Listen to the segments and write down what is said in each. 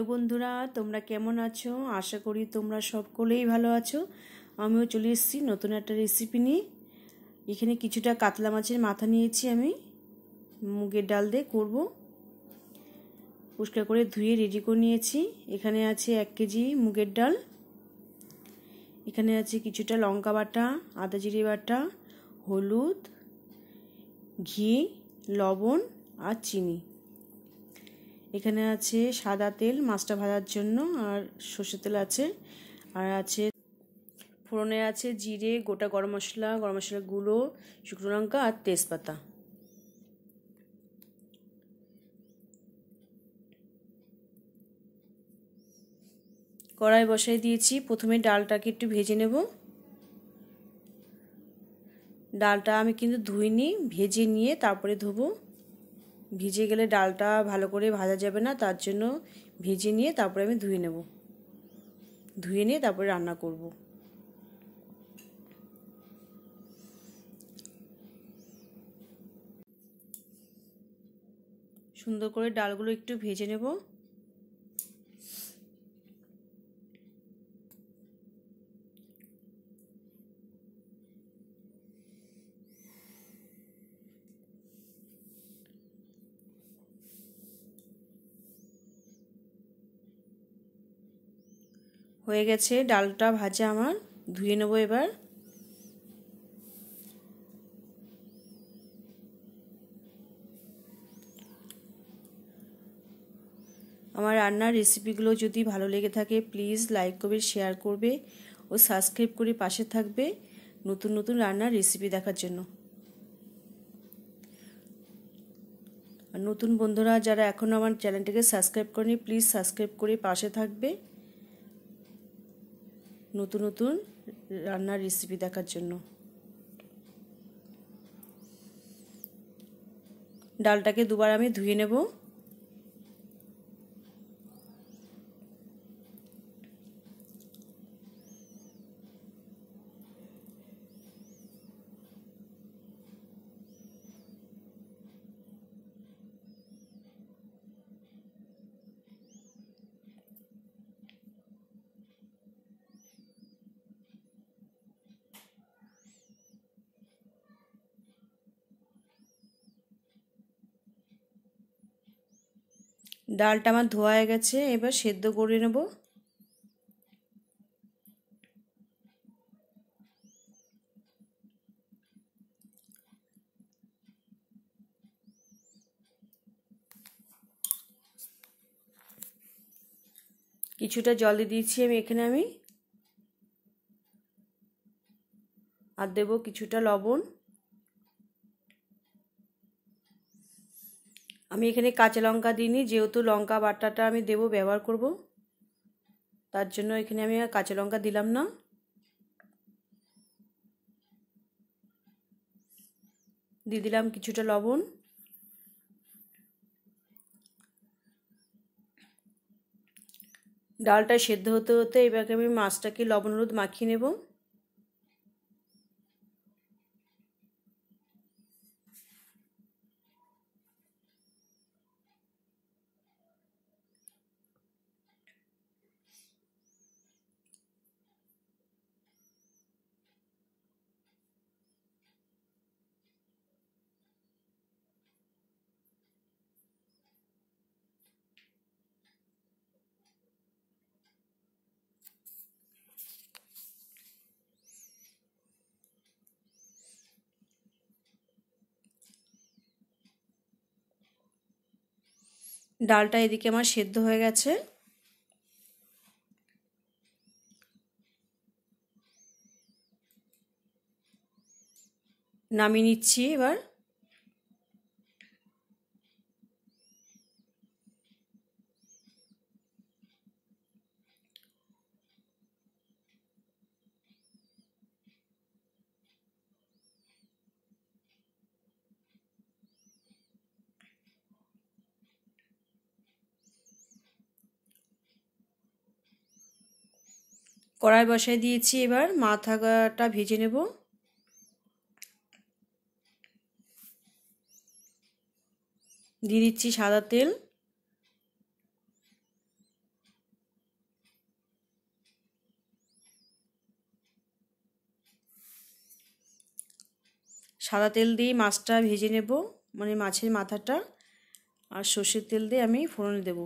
hello বন্ধুরা তোমরা কেমন আছো আশা করি তোমরা সকলেই ভালো আছো আমিও চলে এসেছি নতুন একটা রেসিপি নিয়ে এখানে কিছুটা কাতলা মাছের মাথা নিয়েছি আমি মুগের ডাল দিয়ে করব পুষ্কার করে ধুয়ে রেডি করে নিয়েছি এখানে আছে এক কেজি মুগের ডাল এখানে আছে কিছুটা লঙ্কা বাটা আদা জিরে বাটা হলুদ ঘি লবণ আর চিনি এখানে আছে সাদা তেল মাছটা ভাজার জন্য আর সর্ষে তেল আছে আর আছে ফোড়নে আছে জিরে গোটা গরম মশলা গরম মশলা গুঁড়ো শুকনো লঙ্কা আর তেজপাতা কড়াই বসাই দিয়েছি প্রথমে ডালটাকে একটু ভেজে নেব ডালটা আমি কিন্তু ধুইনি ভেজে নিয়ে তারপরে ধোবো ভিজে গেলে ডালটা ভালো করে ভাজা যাবে না তার জন্য ভেজে নিয়ে তারপরে আমি ধুয়ে নেব ধুয়ে নিয়ে তারপরে রান্না করব সুন্দর করে ডালগুলো একটু ভেজে নেবো হয়ে গেছে ডালটা ভাজা আমার ধুয়ে নেবো এবার আমার রান্নার রেসিপিগুলো যদি ভালো লেগে থাকে প্লিজ লাইক করবে শেয়ার করবে ও সাবস্ক্রাইব করে পাশে থাকবে নতুন নতুন রান্নার রেসিপি দেখার জন্য নতুন বন্ধুরা যারা এখনও আমার চ্যানেলটাকে সাবস্ক্রাইব করেনি প্লিজ সাবস্ক্রাইব করে পাশে থাকবে নতুন নতুন রান্নার রেসিপি দেখার জন্য ডালটাকে দুবার আমি ধুয়ে নেবো ডালটা আমার ধোয়া হয়ে গেছে এবার সেদ্ধ করে নেব কিছুটা জলে দিয়েছি আমি এখানে আমি আর দেবো কিছুটা লবণ আমি এখানে কাঁচা লঙ্কা দিইনি যেহেতু লঙ্কা বাটাটা আমি দেব ব্যবহার করব তার জন্য এখানে আমি আর কাঁচা লঙ্কা দিলাম না দিয়ে দিলাম কিছুটা লবণ ডালটা সেদ্ধ হতে হতে এবারে আমি মাছটাকে লবণ হলুদ মাখিয়ে নেবো ডালটা এদিকে আমার সেদ্ধ হয়ে গেছে নামিয়ে নিচ্ছি এবার কড়াই বসাই দিয়েছি এবার মাথাটা ভেজে নেব দিয়ে দিচ্ছি সাদা তেল সাদা তেল দিয়ে মাছটা ভেজে নেব মানে মাছের মাথাটা আর সর্ষের তেল দিয়ে আমি ফোড়ন দেবো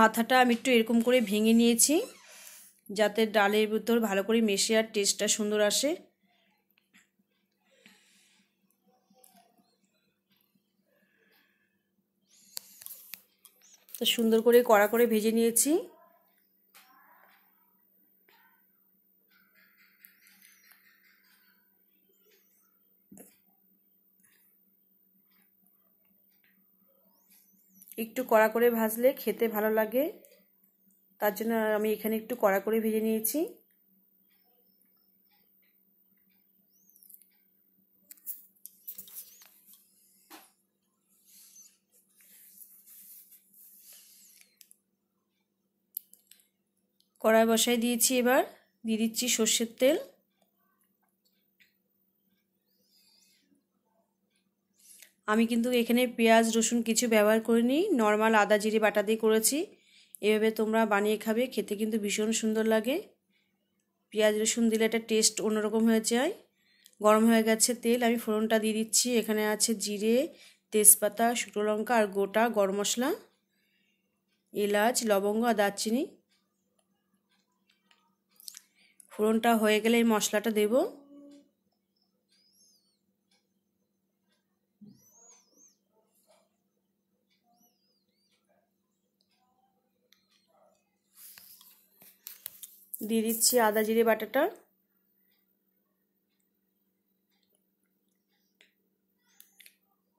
মাথাটা আমি একটু এরকম করে ভেঙে নিয়েছি যাতে ডালের ভিতর ভালো করে মেশে আর টেস্টটা সুন্দর আসে তো সুন্দর করে কড়া করে ভেজে নিয়েছি একটু কড়া করে ভাজলে খেতে ভালো লাগে তার জন্য আমি এখানে একটু কড়া করে ভেজে নিয়েছি কড়াই বসাই দিয়েছি এবার দিয়ে দিচ্ছি সর্ষের তেল আমি কিন্তু এখানে পেঁয়াজ রসুন কিছু ব্যবহার করিনি নর্মাল আদা জিরে বাটা দিয়ে করেছি এভাবে তোমরা বানিয়ে খাবে খেতে কিন্তু ভীষণ সুন্দর লাগে পেঁয়াজ রসুন দিলে একটা টেস্ট অন্যরকম হয়ে যায় গরম হয়ে গেছে তেল আমি ফোড়নটা দিয়ে দিচ্ছি এখানে আছে জিরে তেজপাতা শুকনো লঙ্কা আর গোটা গরম মশলা এলাচ লবঙ্গ আর দারচিনি ফোড়নটা হয়ে গেলে এই মশলাটা দেবো দিয়ে দিচ্ছি আদা জিরে বাটাটা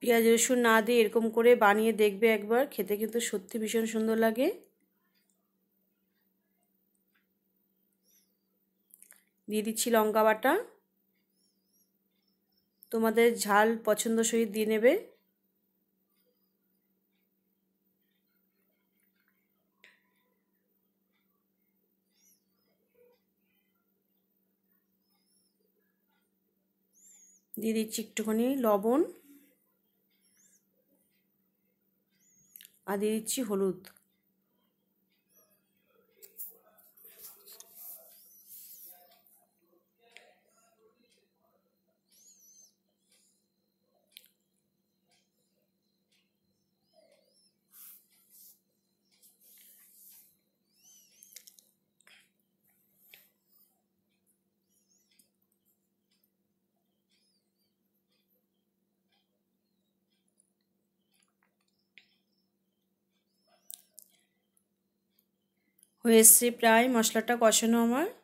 পেঁয়াজ রসুন না দিয়ে এরকম করে বানিয়ে দেখবে একবার খেতে কিন্তু সত্যি ভীষণ সুন্দর লাগে দিয়ে দিচ্ছি লঙ্কা বাটা তোমাদের ঝাল পছন্দ সহিত দিয়ে নেবে দিয়ে দিচ্ছি একটুখানি লবণ আর দিয়ে দিচ্ছি হলুদ হয়ে এসছে প্রায় মশলাটা কষানো আমার আমার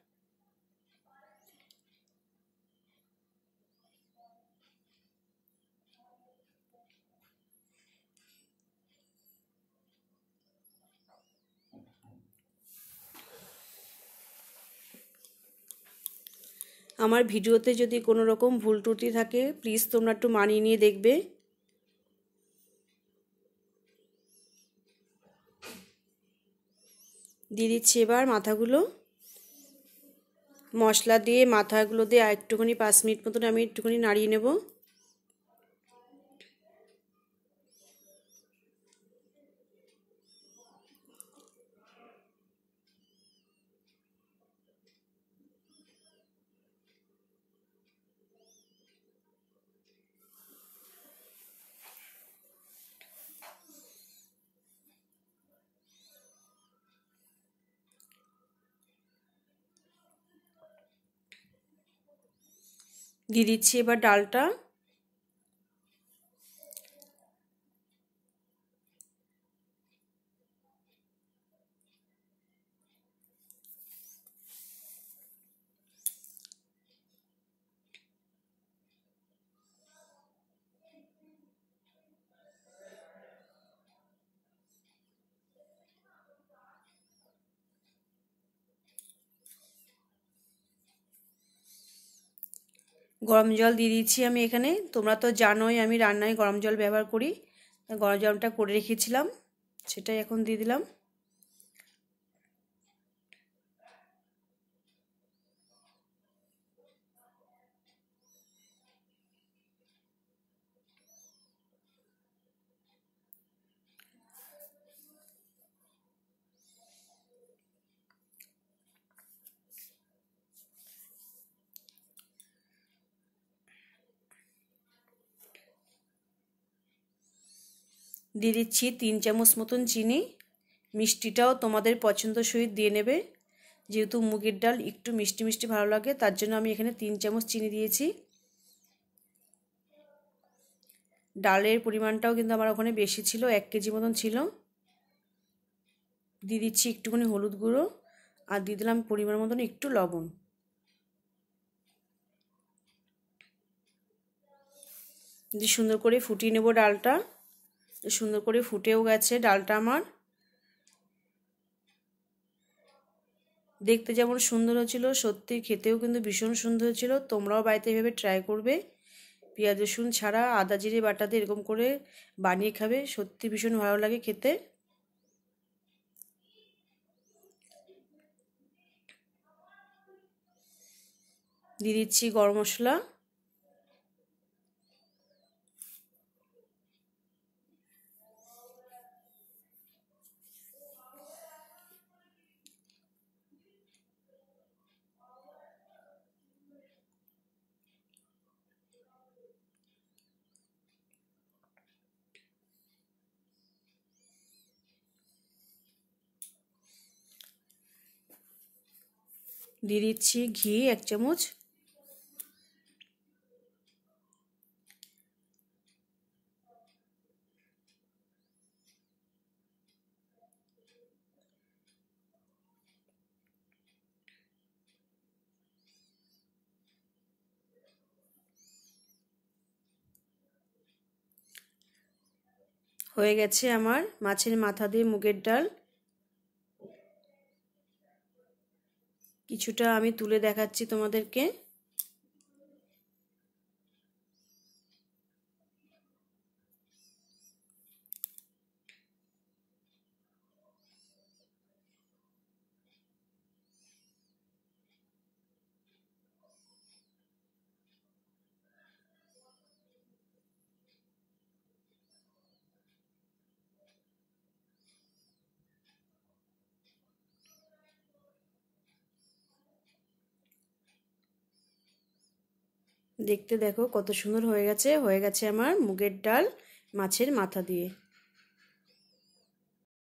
ভিডিওতে যদি কোনো রকম ভুল ত্রুটি থাকে প্লিজ তোমরা একটু মানিয়ে নিয়ে দেখবে দিয়ে দিচ্ছি এবার মাথাগুলো মশলা দিয়ে মাথাগুলো দিয়ে একটুখানি পাঁচ মিনিট মতন আমি একটুখানি নাড়িয়ে নেবো দিয়ে দিচ্ছি এবার ডালটা গরম জল দিয়ে দিয়েছি আমি এখানে তোমরা তো জানোই আমি রান্নায় গরম জল ব্যবহার করি গরম জলটা করে রেখেছিলাম সেটাই এখন দিয়ে দিলাম দিয়ে দিচ্ছি তিন চামচ মতন চিনি মিষ্টিটাও তোমাদের পছন্দ সহিত দিয়ে নেবে যেহেতু মুগের ডাল একটু মিষ্টি মিষ্টি ভালো লাগে তার জন্য আমি এখানে তিন চামচ চিনি দিয়েছি ডালের পরিমাণটাও কিন্তু আমার ওখানে বেশি ছিল এক কেজি মতন ছিল দিয়ে দিচ্ছি একটুখানি হলুদ গুঁড়ো আর দিয়ে দিলাম পরিমাণ মতন একটু লবণ দিয়ে সুন্দর করে ফুটিয়ে নেব ডালটা সুন্দর করে ফুটেও গেছে ডালটা আমার দেখতে যেমন সুন্দর হয়েছিল সত্যি খেতেও কিন্তু ভীষণ সুন্দর হয়েছিল তোমরাও বাড়িতে এভাবে ট্রাই করবে পেঁয়াজ রসুন ছাড়া আদা জিরে বাটাতে এরকম করে বানিয়ে খাবে সত্যি ভীষণ ভালো লাগে খেতে দিয়ে দিচ্ছি গরম মশলা দিয়ে দিচ্ছি ঘি এক চামচ হয়ে গেছে আমার মাছের মাথা দিয়ে মুগের ডাল কিছুটা আমি তুলে দেখাচ্ছি তোমাদেরকে দেখতে দেখো কত সুন্দর হয়ে গেছে হয়ে গেছে আমার মুগের ডাল মাছের মাথা দিয়ে